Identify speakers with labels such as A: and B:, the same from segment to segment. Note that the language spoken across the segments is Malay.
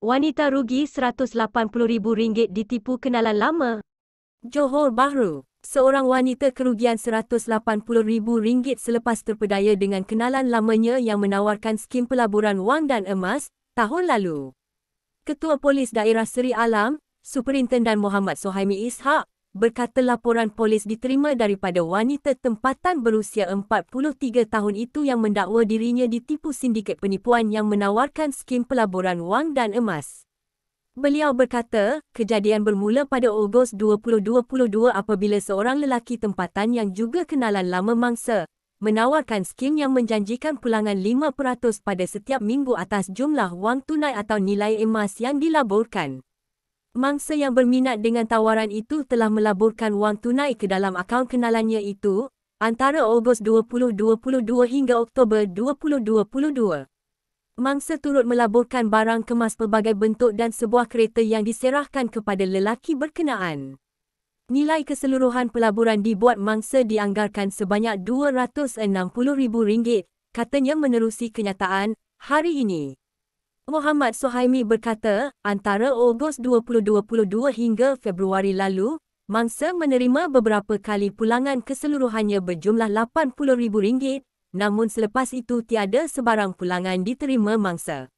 A: Wanita rugi RM180,000 ditipu kenalan lama. Johor Bahru, seorang wanita kerugian RM180,000 selepas terpedaya dengan kenalan lamanya yang menawarkan skim pelaburan wang dan emas tahun lalu. Ketua Polis Daerah Seri Alam, Superintendan Muhammad Sohaimi Ishak, berkata laporan polis diterima daripada wanita tempatan berusia 43 tahun itu yang mendakwa dirinya ditipu sindiket penipuan yang menawarkan skim pelaburan wang dan emas. Beliau berkata, kejadian bermula pada Ogos 2022 apabila seorang lelaki tempatan yang juga kenalan lama mangsa menawarkan skim yang menjanjikan pulangan 5% pada setiap minggu atas jumlah wang tunai atau nilai emas yang dilaburkan. Mangsa yang berminat dengan tawaran itu telah melaburkan wang tunai ke dalam akaun kenalannya itu antara Ogos 2022 hingga Oktober 2022. Mangsa turut melaburkan barang kemas pelbagai bentuk dan sebuah kereta yang diserahkan kepada lelaki berkenaan. Nilai keseluruhan pelaburan dibuat mangsa dianggarkan sebanyak RM260,000, katanya menerusi kenyataan, hari ini. Muhammad Sohaimi berkata, antara Ogos 2022 hingga Februari lalu, mangsa menerima beberapa kali pulangan keseluruhannya berjumlah RM80,000, namun selepas itu tiada sebarang pulangan diterima mangsa.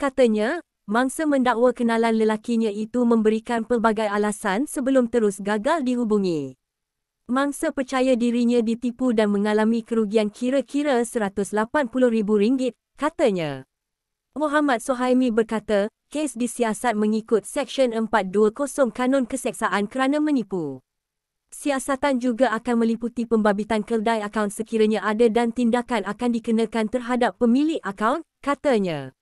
A: Katanya, mangsa mendakwa kenalan lelakinya itu memberikan pelbagai alasan sebelum terus gagal dihubungi. Mangsa percaya dirinya ditipu dan mengalami kerugian kira-kira RM180,000, katanya. Muhammad Sohaimi berkata, kes disiasat mengikut Seksyen 420 Kanun Keseksaan kerana menipu. Siasatan juga akan meliputi pembabitan keldai akaun sekiranya ada dan tindakan akan dikenakan terhadap pemilik akaun, katanya.